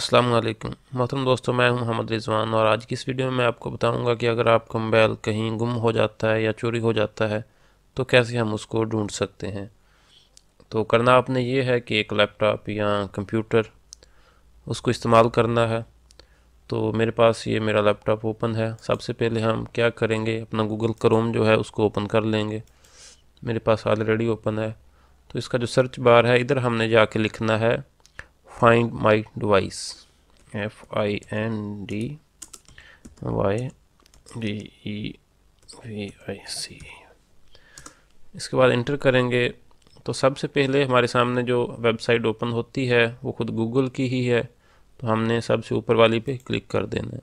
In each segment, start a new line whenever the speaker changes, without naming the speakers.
अस्सलाम वालेकुम मोहतरम दोस्तों मैं हूं मोहम्मद रिजवान और आज की इस वीडियो में मैं आपको बताऊंगा कि अगर आपका मोबाइल कहीं गुम हो जाता है या चोरी हो जाता है तो कैसे हम उसको ढूंढ सकते हैं तो करना आपने ये है कि एक लैपटॉप या कंप्यूटर उसको इस्तेमाल करना है तो मेरे पास ये मेरा लैपटॉप ओपन है सबसे पहले हम क्या करेंगे अपना गूगल क्रोम जो है उसको ओपन कर लेंगे मेरे पास ऑलरेडी ओपन है तो इसका जो सर्च बार है इधर हमने जाके लिखना है find my device f i n d y d e V I C इसके बाद इंटर करेंगे तो सबसे पहले हमारे सामने जो वेबसाइट ओपन होती है वो खुद गूगल की ही है तो हमने सबसे ऊपर वाली पे क्लिक कर देना है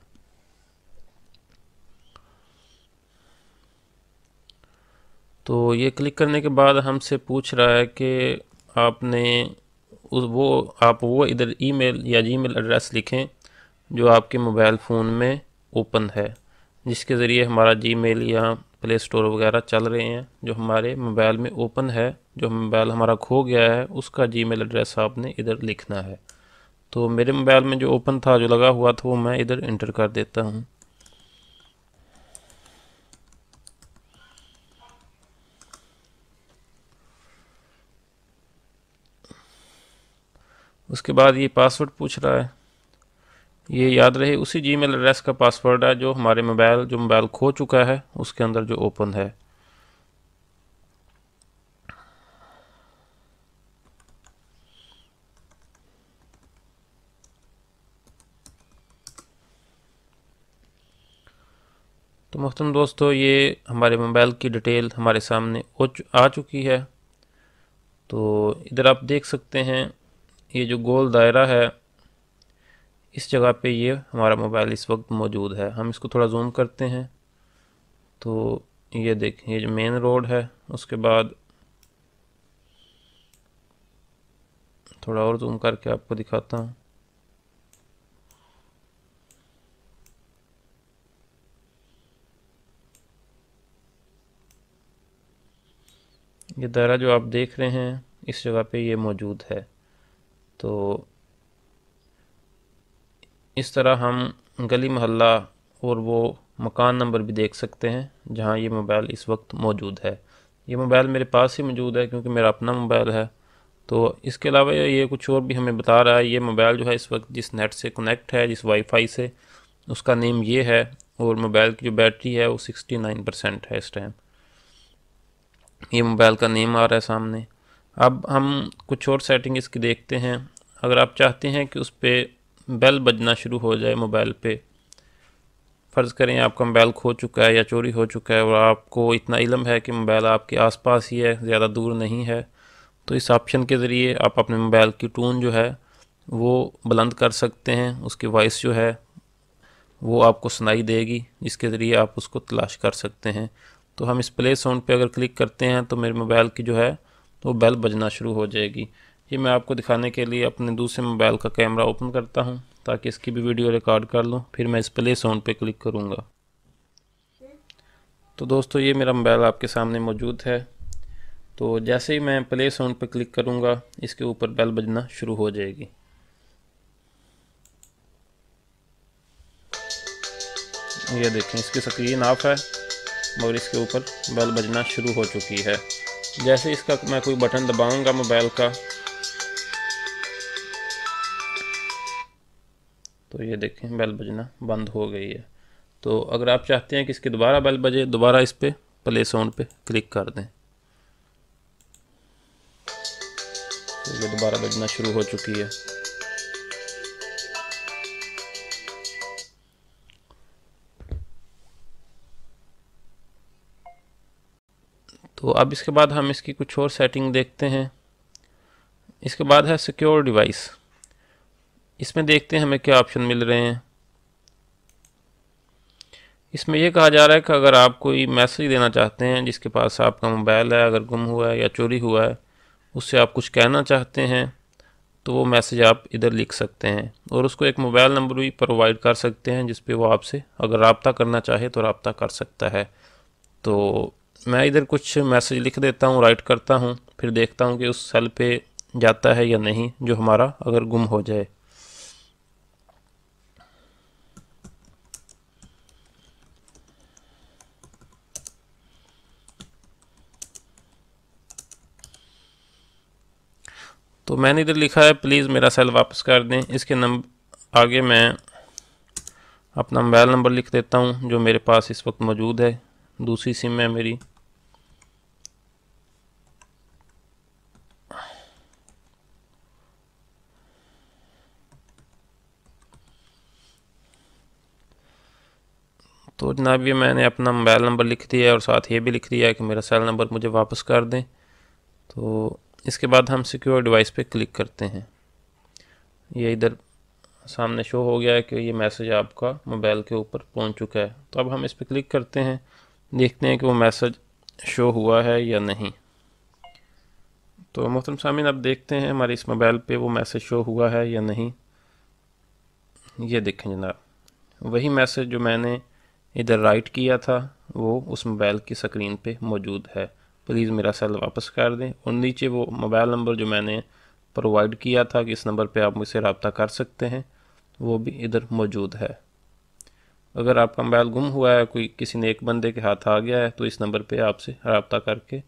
तो ये क्लिक करने के बाद हमसे पूछ रहा है कि आपने वो आप वो इधर ईमेल या जीमेल एड्रेस लिखें जो आपके मोबाइल फ़ोन में ओपन है जिसके ज़रिए हमारा जीमेल या प्ले स्टोर वगैरह चल रहे हैं जो हमारे मोबाइल में ओपन है जो मोबाइल हमारा खो गया है उसका जीमेल एड्रेस आपने इधर लिखना है तो मेरे मोबाइल में जो ओपन था जो लगा हुआ था वो मैं इधर इंटर कर देता हूँ उसके बाद ये पासवर्ड पूछ रहा है ये याद रहे उसी जी मेल एड्रेस का पासवर्ड है जो हमारे मोबाइल जो मोबाइल खो चुका है उसके अंदर जो ओपन है तो मोहतम दोस्तों ये हमारे मोबाइल की डिटेल हमारे सामने आ चुकी है तो इधर आप देख सकते हैं ये जो गोल दायरा है इस जगह पे ये हमारा मोबाइल इस वक्त मौजूद है हम इसको थोड़ा जूम करते हैं तो ये देखें ये जो मेन रोड है उसके बाद थोड़ा और जूम करके आपको दिखाता हूँ ये दायरा जो आप देख रहे हैं इस जगह पे ये मौजूद है तो इस तरह हम गली महल्ला और वो मकान नंबर भी देख सकते हैं जहाँ ये मोबाइल इस वक्त मौजूद है ये मोबाइल मेरे पास ही मौजूद है क्योंकि मेरा अपना मोबाइल है तो इसके अलावा ये कुछ और भी हमें बता रहा है ये मोबाइल जो है इस वक्त जिस नेट से कनेक्ट है जिस वाईफाई से उसका नेम ये है और मोबाइल की जो बैटरी है वो सिक्सटी नाइन परसेंट है इस टाइम ये मोबाइल का नेम आ रहा है सामने अब हम कुछ और सेटिंग इसकी देखते हैं अगर आप चाहते हैं कि उस पर बेल बजना शुरू हो जाए मोबाइल पे फ़र्ज़ करें आपका मोबाइल खो चुका है या चोरी हो चुका है और आपको इतना इलम है कि मोबाइल आपके आसपास ही है ज़्यादा दूर नहीं है तो इस ऑप्शन के ज़रिए आप अपने मोबाइल की टून जो है वो बुलंद कर सकते हैं उसकी वॉइस जो है वो आपको सुनाई देगी जिसके ज़रिए आप उसको तलाश कर सकते हैं तो हम इस प्ले साउंड पे अगर क्लिक करते हैं तो मेरे मोबाइल की जो है वो बेल बजना शुरू हो जाएगी ये मैं आपको दिखाने के लिए अपने दूसरे मोबाइल का कैमरा ओपन करता हूँ ताकि इसकी भी वीडियो रिकॉर्ड कर लूँ फिर मैं इस प्ले साउंड पर क्लिक करूँगा तो दोस्तों ये मेरा मोबाइल आपके सामने मौजूद है तो जैसे ही मैं प्ले साउंड पर क्लिक करूँगा इसके ऊपर बेल बजना शुरू हो जाएगी ये देखें इसकी स्क्रीन ऑफ है और इसके ऊपर बेल बजना शुरू हो चुकी है जैसे इसका मैं कोई बटन दबाऊंगा मोबाइल का तो ये देखें बेल बजना बंद हो गई है तो अगर आप चाहते हैं कि इसकी दोबारा बेल बजे दोबारा इस पर प्ले साउंड पे क्लिक कर दें तो ये दोबारा बजना शुरू हो चुकी है तो अब इसके बाद हम इसकी कुछ और सेटिंग देखते हैं इसके बाद है सिक्योर डिवाइस इसमें देखते हैं हमें क्या ऑप्शन मिल रहे हैं इसमें यह कहा जा रहा है कि अगर आप कोई मैसेज देना चाहते हैं जिसके पास आपका मोबाइल है अगर गुम हुआ है या चोरी हुआ है उससे आप कुछ कहना चाहते हैं तो वो मैसेज आप इधर लिख सकते हैं और उसको एक मोबाइल नंबर भी प्रोवाइड कर सकते हैं जिस पे वो आपसे अगर रबता करना चाहे तो रबता कर सकता है तो मैं इधर कुछ मैसेज लिख देता हूँ राइट करता हूँ फिर देखता हूँ कि उस सेल पे जाता है या नहीं जो हमारा अगर गुम हो जाए तो मैंने इधर लिखा है प्लीज़ मेरा सेल वापस कर दें इसके नंबर आगे मैं अपना मोबाइल नंबर लिख देता हूँ जो मेरे पास इस वक्त मौजूद है दूसरी सिम है मेरी तो जनाब ये मैंने अपना मोबाइल नंबर लिख दिया और साथ ये भी लिख दिया कि मेरा सेल नंबर मुझे वापस कर दें तो इसके बाद हम सिक्योर डिवाइस पे क्लिक करते हैं ये इधर सामने शो हो गया है कि ये मैसेज आपका मोबाइल के ऊपर पहुंच चुका है तो अब हम इस पर क्लिक करते हैं देखते हैं कि वो मैसेज शो हुआ है या नहीं तो मोहतरम सामिन अब देखते हैं हमारे इस मोबाइल पे वो मैसेज शो हुआ है या नहीं ये देखें जनाब वही मैसेज जो मैंने इधर राइट किया था वो उस मोबाइल की स्क्रीन पे मौजूद है प्लीज़ मेरा सेल वापस कर दें और नीचे वो मोबाइल नंबर जो मैंने प्रोवाइड किया था कि इस नंबर पे आप मुझसे रबता कर सकते हैं वो भी इधर मौजूद है अगर आपका मोबाइल गुम हुआ है कोई किसी ने एक बंदे के हाथ आ गया है तो इस नंबर पर आपसे रबता करके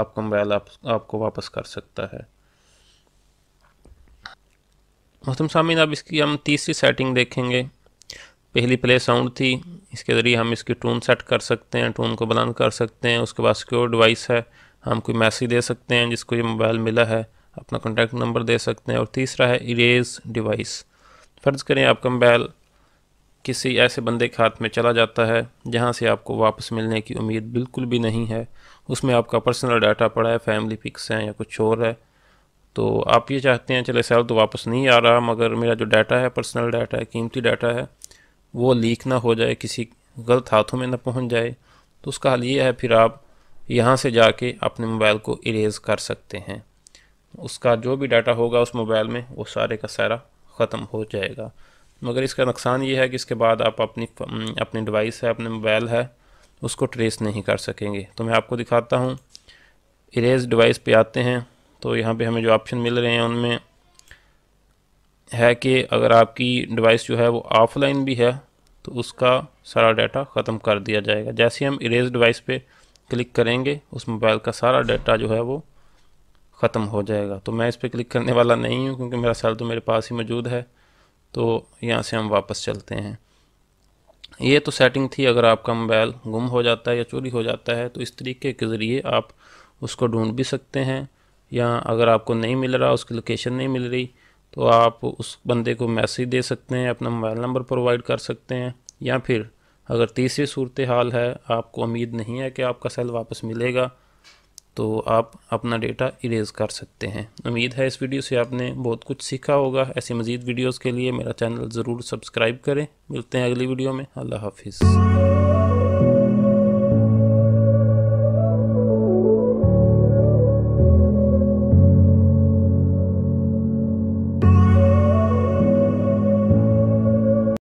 आपका मोबाइल आप, आपको वापस कर सकता है मोहतम सामिन अब इसकी हम तीसरी सेटिंग देखेंगे पहली प्ले साउंड थी इसके ज़रिए हम इसकी टून सेट कर सकते हैं टून को बुलंद कर सकते हैं उसके बाद सिक्योर डिवाइस है हम कोई मैसेज दे सकते हैं जिसको ये मोबाइल मिला है अपना कॉन्टैक्ट नंबर दे सकते हैं और तीसरा है इरेज डिवाइस फ़र्ज़ करें आपका मोबाइल किसी ऐसे बंदे के हाथ में चला जाता है जहाँ से आपको वापस मिलने की उम्मीद बिल्कुल भी नहीं है उसमें आपका पर्सनल डाटा पड़ा है फैमिली पिक्स हैं या कुछ और है तो आप ये चाहते हैं चले सैल तो वापस नहीं आ रहा मगर मेरा जो डाटा है पर्सनल डाटा है कीमती डाटा है वो लीक ना हो जाए किसी गलत हाथों में ना पहुंच जाए तो उसका हल ये है फिर आप यहाँ से जाके अपने मोबाइल को इरेज़ कर सकते हैं उसका जो भी डाटा होगा उस मोबाइल में वो सारे का सारा ख़त्म हो जाएगा मगर इसका नुकसान ये है कि इसके बाद आप अपनी अपनी डिवाइस है अपने मोबाइल है उसको ट्रेस नहीं कर सकेंगे तो मैं आपको दिखाता हूँ इरेज डिवाइस पे आते हैं तो यहाँ पे हमें जो ऑप्शन मिल रहे हैं उनमें है कि अगर आपकी डिवाइस जो है वो ऑफलाइन भी है तो उसका सारा डाटा ख़त्म कर दिया जाएगा जैसे हम इरेज डिवाइस पे क्लिक करेंगे उस मोबाइल का सारा डाटा जो है वो ख़त्म हो जाएगा तो मैं इस पर क्लिक करने वाला नहीं हूँ क्योंकि मेरा सेल तो मेरे पास ही मौजूद है तो यहाँ से हम वापस चलते हैं ये तो सेटिंग थी अगर आपका मोबाइल गुम हो जाता है या चोरी हो जाता है तो इस तरीके के ज़रिए आप उसको ढूंढ भी सकते हैं या अगर आपको नहीं मिल रहा उसकी लोकेशन नहीं मिल रही तो आप उस बंदे को मैसेज दे सकते हैं अपना मोबाइल नंबर प्रोवाइड कर सकते हैं या फिर अगर तीसरी सूरत हाल है आपको उम्मीद नहीं है कि आपका सेल वापस मिलेगा तो आप अपना डेटा इरेज कर सकते हैं उम्मीद है इस वीडियो से आपने बहुत कुछ सीखा होगा ऐसी मज़ीद वीडियोज़ के लिए मेरा चैनल ज़रूर सब्सक्राइब करें मिलते हैं अगली वीडियो में अल्लाह हाफिज़